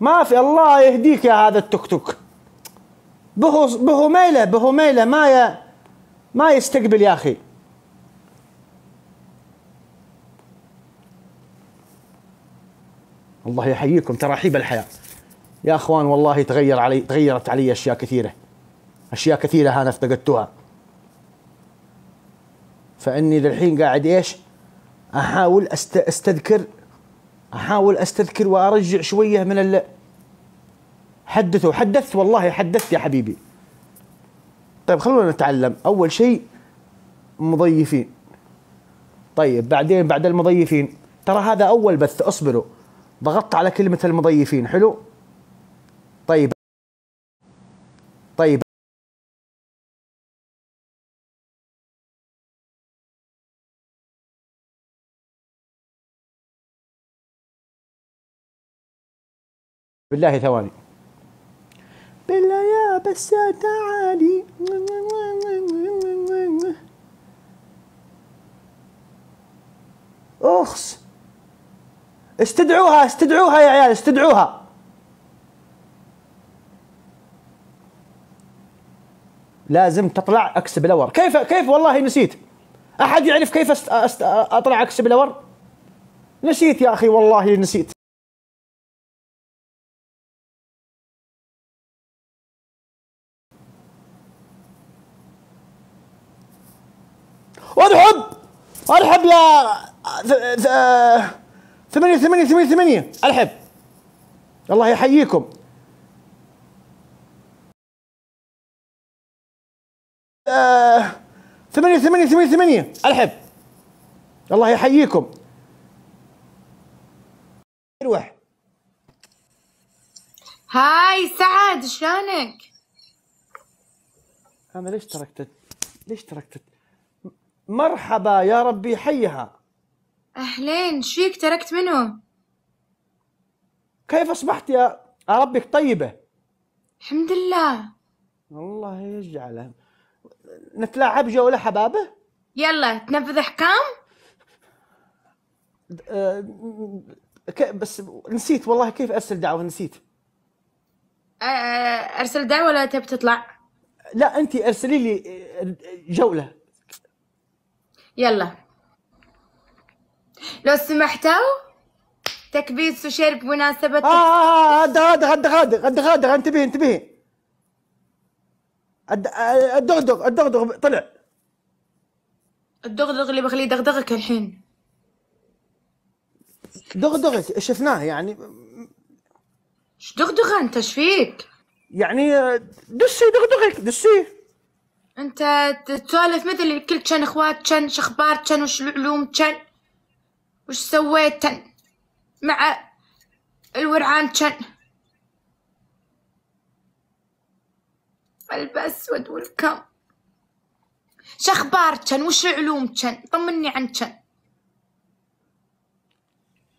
ما في الله يهديك يا هذا التوك توك بهو بهو ميله بهو ميله ما ي... ما يستقبل يا اخي الله يحييكم تراحيب الحياه يا اخوان والله تغير علي تغيرت علي اشياء كثيره اشياء كثيره انا افتقدتها فاني للحين قاعد ايش احاول أست... استذكر احاول استذكر وارجع شويه من ال... حدثوا حدثت والله حدثت يا حبيبي طيب خلونا نتعلم أول شيء مضيفين طيب بعدين بعد المضيفين ترى هذا أول بث اصبروا ضغطت على كلمة المضيفين حلو طيب طيب بالله ثواني بلا يا بس تعالي أخس استدعوها استدعوها يا عيال استدعوها لازم تطلع اكسب الاور كيف كيف والله نسيت احد يعرف كيف أست... أست... اطلع اكسب الاور نسيت يا اخي والله نسيت وارحب ارحب يا ثمانية ثمانية ثمانية ثمانية ارحب الله يحييكم آه، ثمانية ثمانية ثمانية ثمانية ارحب الله يحييكم اروح هاي سعد شلونك؟ انا ليش تركتك؟ ليش تركتك؟ مرحبا يا ربي حيها أهلين شيك تركت منهم كيف أصبحت يا ربك طيبة الحمد لله الله يجعله نتلاعب جولة حبابة يلا تنفذ أحكام آه، بس نسيت والله كيف أرسل دعوة نسيت أرسل دعوة ولا تبي تطلع لا أنت أرسلي لي آه، جولة يلا لو سمحتوا تكبيس وشير بمناسبة اه هذا هذا هذا هذا هذا هذا انتبهي انتبهي آه، الدغدغ الدغدغ طلع الدغدغ اللي بخليه دغدغك الحين دغدغك شفناه يعني ايش دغدغه انت ايش فيك؟ يعني آه، دسي دغدغك دسي انت تسولف مثل الكل كان اخوات كان شخبار كان وش العلوم كان وش سويت مع الورعان كان ود والكم شخبار كان وش العلوم كان طمني عن كان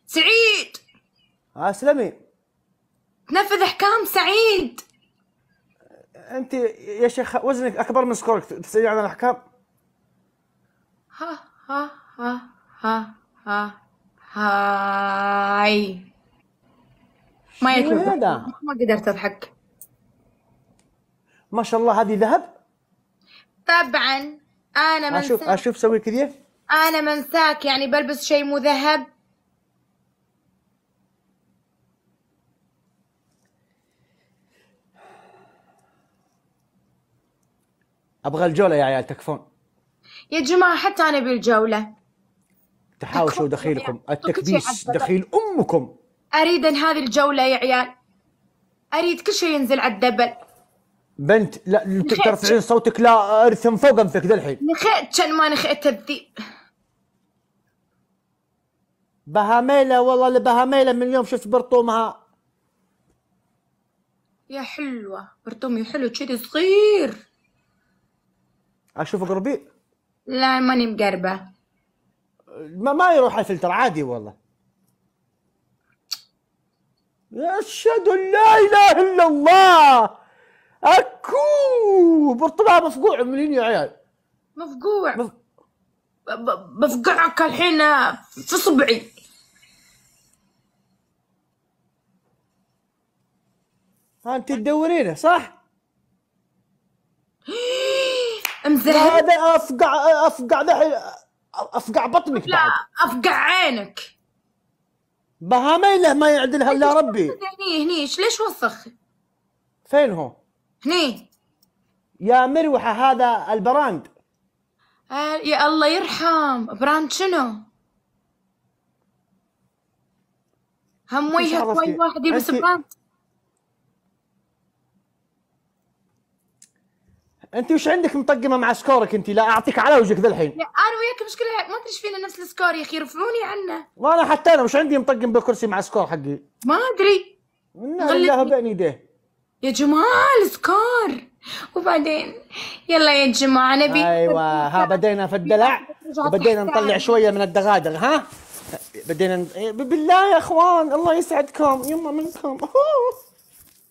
سعيد اسلمي آه، تنفذ احكام سعيد انت يا شيخ وزنك اكبر من سكورك تسالين عن الاحكام ها ها ها ها ها هاي ما يكفي ما قدرت اضحك ما شاء الله هذه ذهب طبعا انا من اشوف اشوف سوي كذا انا منساك يعني بلبس شيء مو ذهب ابغى الجوله يا عيال تكفون يا جماعه حتى انا بالجوله تحاوشوا دخيلكم التكبيس دخيل امكم اريد هذه الجوله يا عيال اريد كل شيء ينزل على الدبل بنت لا ترفعين صوتك لا ارثم فوق انفك ذا الحين نخيت ما نخيت الذيب بهاميلة والله لبهاميلة من اليوم شفت برطومها يا حلوة برطومي حلو كذي صغير اشوفك ربيع لا ماني مقربه ما, ما يروح الفلتر عادي والله اشهد ان لا اله الا الله اكو برطبع مفقوع منين يا عيال مفقوع مف... بفقعك الحين في صبعي انت تدورينه صح؟ مذهب هذا افقع افقع افقع بطنك لا بعد. افقع عينك بها ما يعدلها الا ربي هني هني ليش وسخ فين هو؟ هني يا مروحه هذا البراند آه، يا الله يرحم براند شنو؟ هم وجهك واحد يلبس براند انت وش عندك مطقمه مع سكورك انت لا اعطيك على وجهك ذا الحين انا وياك مشكله ما ادري ايش فينا نفس السكور يا اخي رفعوني عنه وانا حتى انا وش عندي مطقم بالكرسي مع سكور حقي ما ادري انه الله بين يديه يا جمال سكور وبعدين يلا يا جماعه نبي ايوه ها بدينا في الدلع بدينا نطلع شويه من الدغادغ ها بدينا إيه، بالله يا اخوان الله يسعدكم يما منكم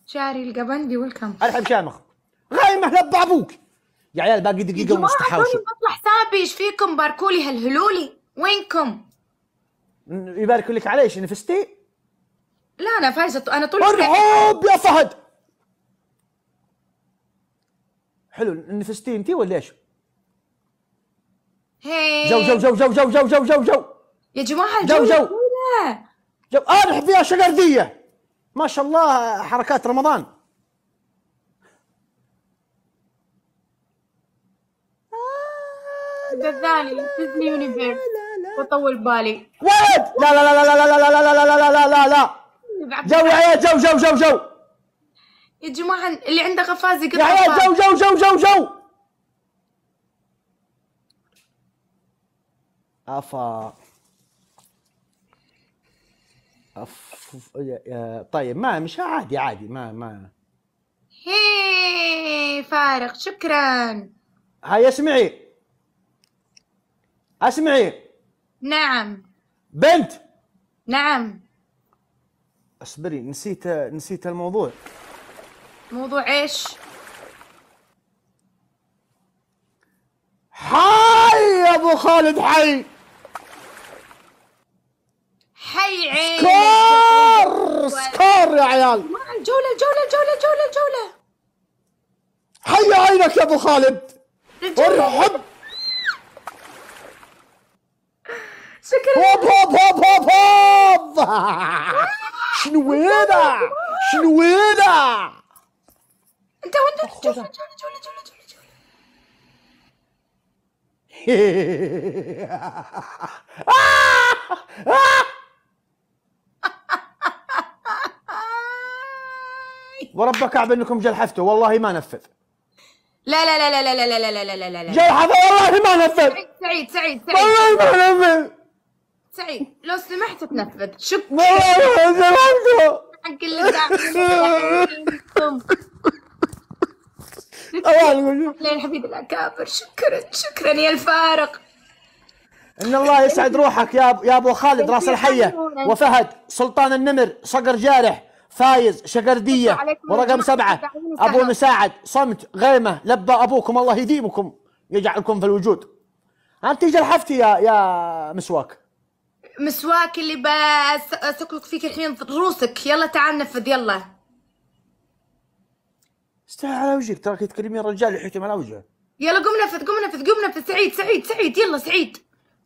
شعري القبندي والكم الحب شامخ غايمه على بابوك يا عيال باقي دقيقه ومش تحاوشوا حسابي ايش فيكم باركولي هالهلولي وينكم يبارك لك على ايش نفستي لا انا فايزه انا طول ارعب يا فهد حلو نفستي انت ولا ايش جو جو جو جو جو جو جو جو جو يا جماعه جو جو جو اه يا شقرديه ما شاء الله حركات رمضان غزالي ديزني يونيفيرس وطول بالي ولد لا لا لا لا لا لا لا لا لا لا لا لا لا لا لا لا جو يا جو جو جو جو يا جماعة اللي عنده قفاز يقطع يا عيال جو جو جو جو جو افا أف... طيب ما مش عادي عادي ما ما هي فارق شكرا هاي اسمعي اسمعي نعم بنت نعم اصبري نسيت نسيت الموضوع موضوع ايش؟ حي يا ابو خالد حي حي عيني سكور سكور يا عيال الجولة الجولة الجولة الجولة الجولة حي عينك يا ابو خالد ارحب شكرا هوب هوب هوب هوب هوب شنو هذا شنو هذا انت وين جولة جولة جولة جولة جولة ورب كعب انكم جلحفتوا والله ما نفذ لا لا لا لا لا لا لا لا لا لا لا جلحفه والله ما نفذ سعيد سعيد سعيد والله ما نفذ سعيد لو سمحت تنفذ شكرا حق اللي قاعد حبيب الاكابر شكرا شكرا يا الفارق ان الله يسعد روحك يا يا ابو خالد راس الحيه وفهد سلطان النمر صقر جارح فايز شقرديه ورقم سبعه ابو مساعد صمت غيمه لبى ابوكم الله يديمكم يجعلكم في الوجود انت جلحفتي يا يا مسواك مسواك اللي بسكلك فيك الحين روسك يلا تعال نفذ يلا استحي على وجهك تراك تكلمين رجال يحكم على وجهه يلا قم نفذ قم نفذ قم نفذ سعيد سعيد سعيد يلا سعيد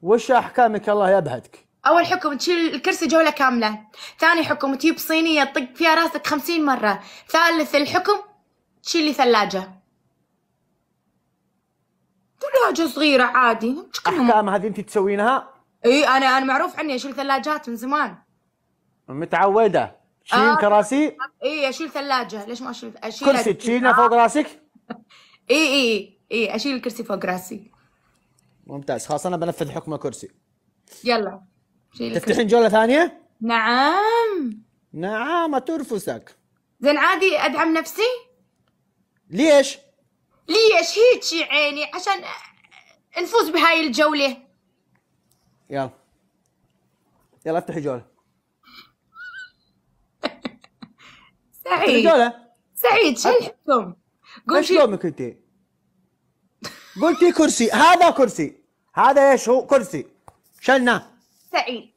وش احكامك الله يبهدك اول حكم تشيل الكرسي جوله كامله ثاني حكم تجيب صينيه تطق فيها راسك خمسين مره ثالث الحكم تشيل لي ثلاجه ثلاجه صغيره عادي احكام هذه انت تسوينها اي انا انا معروف عني اشيل ثلاجات من زمان متعوده شيل آه. كراسي اي اشيل ثلاجه ليش ما اشيل اشيل كرسي تشيله فوق راسك اي اي اي اشيل الكرسي فوق راسي ممتاز خلاص انا بنفذ حكم الكرسي يلا شيل تفتحين جوله ثانيه نعم نعم ترفسك زين عادي ادعم نفسي ليش ليش هيك عيني عشان نفوز بهاي الجوله يلا يلا افتحي جوله سعيد جوله سعيد شو الحكم؟ ايش لومك انت؟ قلتي كرسي هذا كرسي هذا ايش هو كرسي شلناه سعيد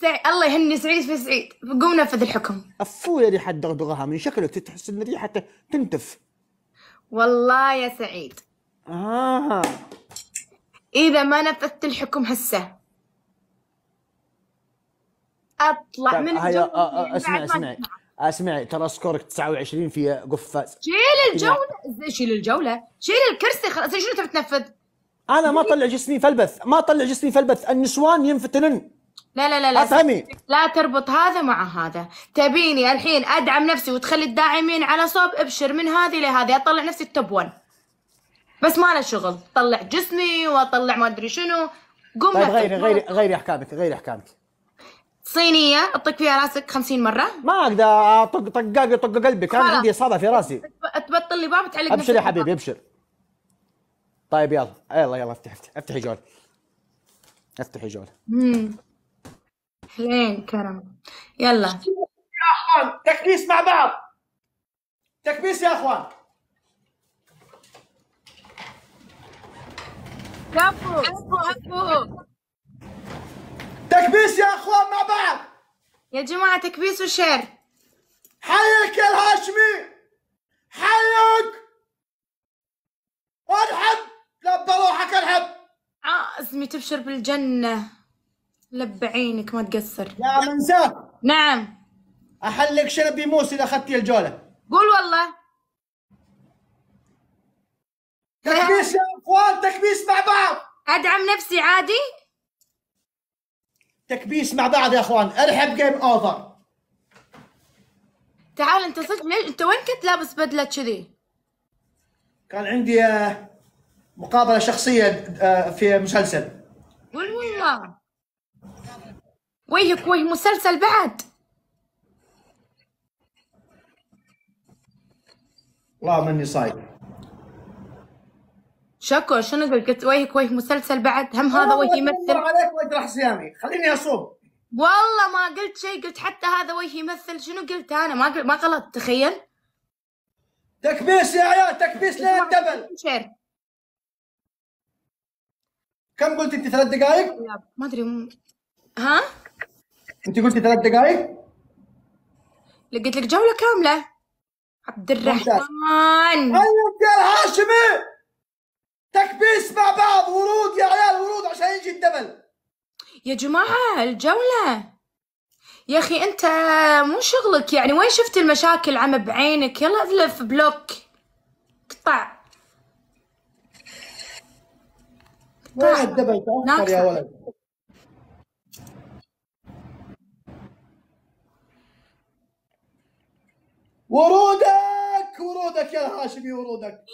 سعيد الله يهني سعيد في سعيد قوم نفذ الحكم يا ريحه دغدغها من شكلك تحس ان ريحته تنتف والله يا سعيد اها إذا ما نفذت الحكم هسه اطلع طيب، من هيا آه، آه، اسمع اسمع اسمع اسمعي ترى سكورك 29 في قفاز شيل الجوله شيل الجوله شيل الكرسي خلاص شنو تبي تنفذ؟ انا ما اطلع جسمي في البث ما اطلع جسمي في البث النسوان ينفتنن لا لا لا لا افهمي لا تربط هذا مع هذا تبيني الحين ادعم نفسي وتخلي الداعمين على صوب ابشر من هذه لهذه اطلع نفسي التوب 1 بس ما له شغل طلع جسمي واطلع ما ادري شنو قم طيب غيري غيري غيري احكامك غيري احكامك صينيه اطق فيها راسك 50 مره ما اقدر اطق طقاق يطق قلبك انا عندي اصابه في راسي تبطل لي باب تعلق ابشر يا حبيبي ابشر طيب يلا يلا يلا افتح افتح افتحي جول افتحي جول امم حلين كرم يلا يا اخوان تكبيس مع بعض تكبيس يا اخوان كفو كفو كفو تكبيس يا اخوان مع بعض يا جماعه تكبيس وشير حيك يا الهاشمي حيك والحب لب روحك الحب عازمي تبشر بالجنه لب عينك ما تقصر يا منساه نعم احلك شنبي موس اذا اخذتي الجوله قول والله تكبيس يا اخوان تكبيس مع بعض ادعم نفسي عادي تكبيس مع بعض يا اخوان ارحب جيم اوفر تعال انت صدق ليش انت وين كنت لابس بدله كذي؟ كان عندي آه، مقابله شخصيه آه، في مسلسل قول والله ويهك ويه مسلسل بعد والله مني صايم شكو شنو قلت وجهك وجه مسلسل بعد هم هذا وجه يمثل عليك راح سيامي خليني اصوم والله ما قلت شيء قلت حتى هذا وجه يمثل شنو قلت انا ما قلت ما غلط تخيل تكبيس يا عيال تكبيس لين الدبل شير كم قلت انت ثلاث دقائق؟ ما ادري م... ها؟ انت قلتي ثلاث دقائق؟ لقيت لك جولة كاملة عبد الرحمن ايوه يا الهاشمي تكبيس مع بعض ورود يا عيال ورود عشان يجي الدبل يا جماعة الجولة يا أخي أنت مو شغلك يعني وين شفت المشاكل عم بعينك يلا أذلف بلوك قطع وين الدبل تأخر يا ولد ورودك ورودك يا هاشمي ورودك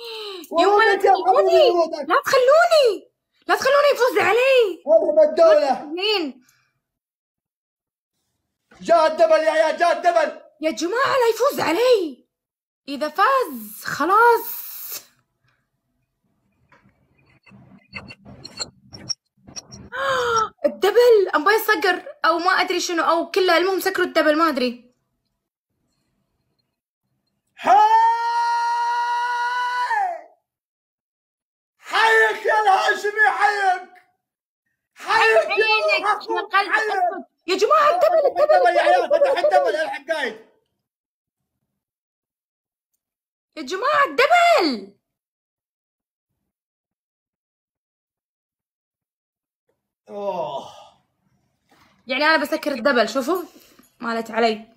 يوم لا تخلوني لا تخلوني لا تخلوني يفوز علي اذهب الدولة مين جاء الدبل يا عيال جاء الدبل يا جماعة لا يفوز علي إذا فاز خلاص الدبل امباي صقر او ما ادري شنو او كله المهم سكروا الدبل ما ادري القلب يا جماعه التبل التبل فتح التبل الحكايه يا جماعه الدبل اوه يعني انا بسكر الدبل شوفوا مالت علي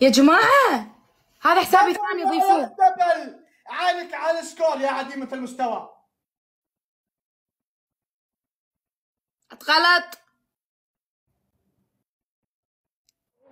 يا جماعه هذا حسابي ثاني ضيفوه الدبل عينك على السكور يا عديمه المستوى اتغلط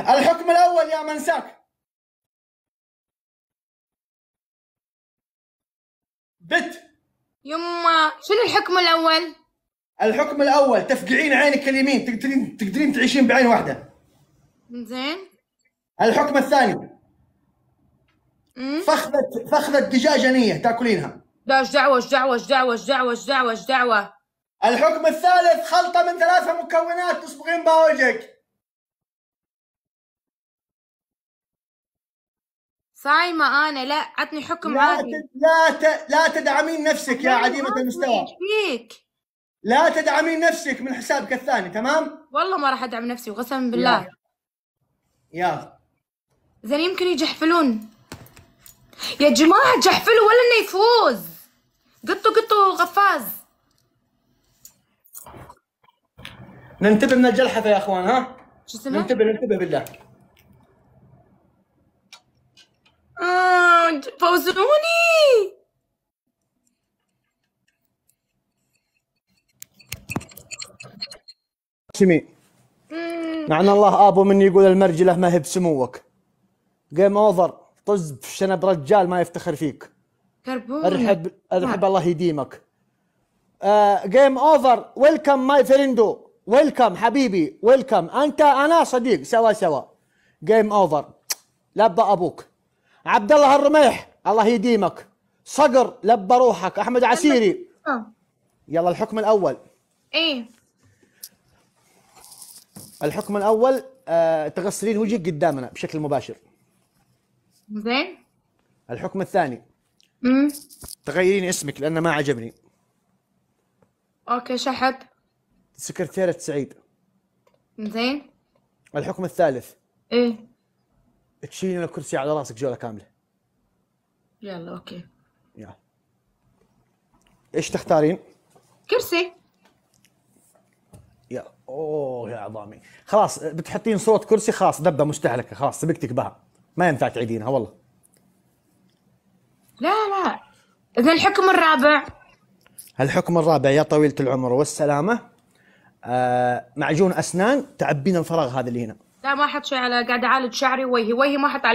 الحكم الأول يا منساك بت يما شنو الحكم الأول؟ الحكم الأول تفقعين عينك اليمين تقدرين تقدرين تعيشين بعين واحدة زين الحكم الثاني فخذة فخذة دجاجة نية تاكلينها لا ايش دعوة ايش دعوة ايش دعوة ايش دعوة ايش دعوة ايش دعوة الحكم الثالث خلطة من ثلاثة مكونات تصبغين بوجهك صايمة أنا لا عطني حكم لا عادي ت... لا ت... لا تدعمين نفسك يا عديمة المستوى ايش فيك؟ لا تدعمين نفسك من حسابك الثاني تمام؟ والله ما راح أدعم نفسي وقسم بالله يا زين يمكن يجحفلون يا جماعة جحفلوا ولا إنه يفوز قطوا قطوا غفاز ننتبه من الجلحفة يا أخوان ها؟ شو اسمه؟ ننتبه ننتبه بالله شمي مع الله ابو مني يقول المرجله ما هي بسموك جيم اوفر طز في شنب رجال ما يفتخر فيك كربون ارحب ارحب الله يديمك جيم آه، اوفر ويلكم ماي فريندو ويلكم حبيبي ويلكم انت انا صديق سوا سوا جيم اوفر لبى ابوك عبد الله الرميح الله يديمك صقر لبى روحك احمد عسيري آه. يلا الحكم الاول ايه الحكم الاول آه تغسلين وجهك قدامنا بشكل مباشر زين الحكم الثاني امم تغيرين اسمك لانه ما عجبني اوكي شحط سكرتيرة سعيد زين الحكم الثالث ايه تشيلين الكرسي على راسك جوله كامله يلا اوكي يلا ايش تختارين؟ كرسي اوه يا عظامي خلاص بتحطين صوت كرسي خلاص دبه مستهلكه خلاص سبقتك بها ما ينفع تعيدينها والله لا لا اذا الحكم الرابع الحكم الرابع يا طويلة العمر والسلامة آه معجون أسنان تعبين الفراغ هذا اللي هنا لا ما احط شيء على قاعد أعالج شعري ويهي ويهي ما احط عليه